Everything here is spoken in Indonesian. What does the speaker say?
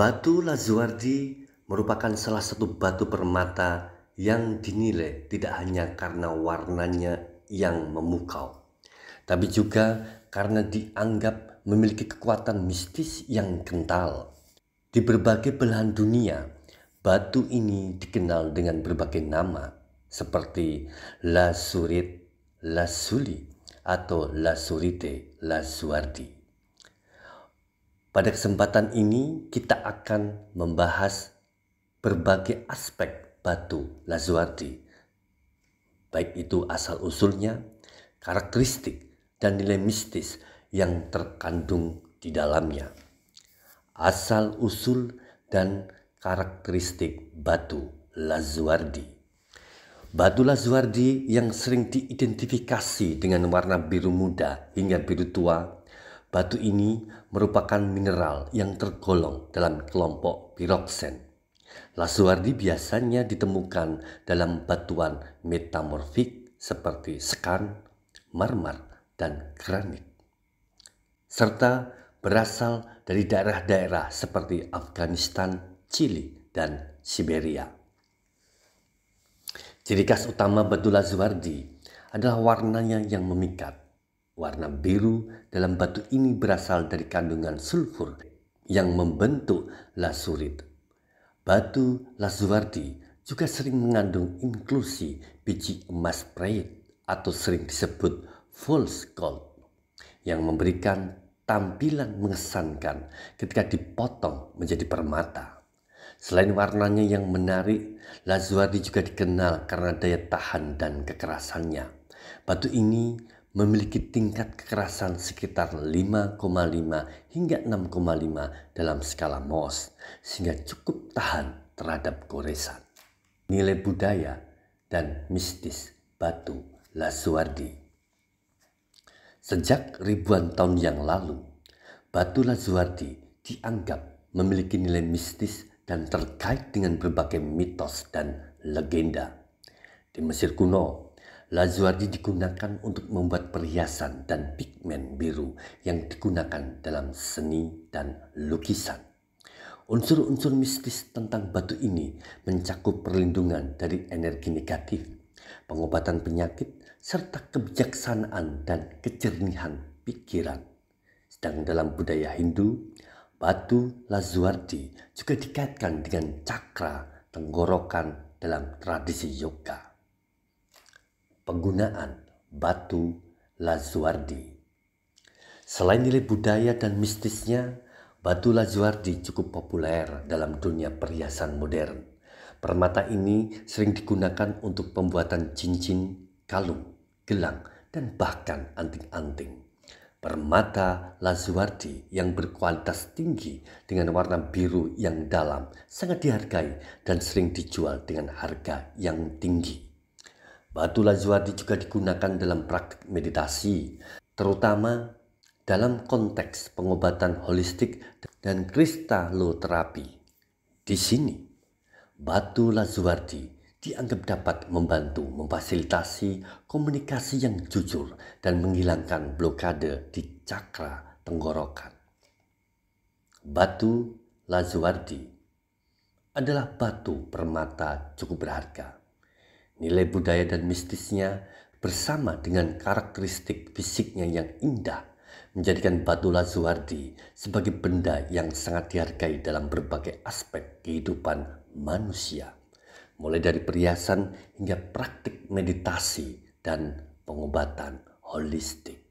Batu Lazuardi merupakan salah satu batu permata yang dinilai tidak hanya karena warnanya yang memukau, tapi juga karena dianggap memiliki kekuatan mistis yang kental. Di berbagai belahan dunia, batu ini dikenal dengan berbagai nama seperti lazurit, lazuli, atau lazurite lazuardi. Pada kesempatan ini kita akan membahas berbagai aspek batu Lazuardi, baik itu asal-usulnya, karakteristik, dan nilai mistis yang terkandung di dalamnya. Asal-usul dan karakteristik batu Lazuardi. Batu Lazuardi yang sering diidentifikasi dengan warna biru muda hingga biru tua Batu ini merupakan mineral yang tergolong dalam kelompok piroksen. Lasuardi biasanya ditemukan dalam batuan metamorfik seperti sekan, marmer, dan granit. Serta berasal dari daerah-daerah seperti Afghanistan, Chile, dan Siberia. Ciri khas utama batu lazuardi adalah warnanya yang memikat. Warna biru dalam batu ini berasal dari kandungan sulfur yang membentuk lasurit. Batu lazuardi juga sering mengandung inklusi biji emas preit atau sering disebut false gold yang memberikan tampilan mengesankan ketika dipotong menjadi permata. Selain warnanya yang menarik, lazuardi juga dikenal karena daya tahan dan kekerasannya. Batu ini memiliki tingkat kekerasan sekitar 5,5 hingga 6,5 dalam skala MOS sehingga cukup tahan terhadap goresan. Nilai budaya dan mistis batu Lazuardi Sejak ribuan tahun yang lalu, batu Lazuardi dianggap memiliki nilai mistis dan terkait dengan berbagai mitos dan legenda. Di Mesir kuno, Lazuardi digunakan untuk membuat perhiasan dan pigmen biru yang digunakan dalam seni dan lukisan. Unsur-unsur mistis tentang batu ini mencakup perlindungan dari energi negatif, pengobatan penyakit, serta kebijaksanaan dan kejernihan pikiran. Sedang dalam budaya Hindu, batu Lazuardi juga dikaitkan dengan cakra tenggorokan dalam tradisi yoga penggunaan batu Lazuardi. Selain nilai budaya dan mistisnya, batu Lazuardi cukup populer dalam dunia perhiasan modern. Permata ini sering digunakan untuk pembuatan cincin, kalung, gelang, dan bahkan anting-anting. Permata Lazuardi yang berkualitas tinggi dengan warna biru yang dalam sangat dihargai dan sering dijual dengan harga yang tinggi. Batu lajuwardi juga digunakan dalam praktik meditasi, terutama dalam konteks pengobatan holistik dan kristaloterapi. Di sini, batu lazuardi dianggap dapat membantu memfasilitasi komunikasi yang jujur dan menghilangkan blokade di cakra tenggorokan. Batu Lazuardi adalah batu permata cukup berharga nilai budaya dan mistisnya bersama dengan karakteristik fisiknya yang indah menjadikan batu lazuardi sebagai benda yang sangat dihargai dalam berbagai aspek kehidupan manusia, mulai dari perhiasan hingga praktik meditasi dan pengobatan holistik.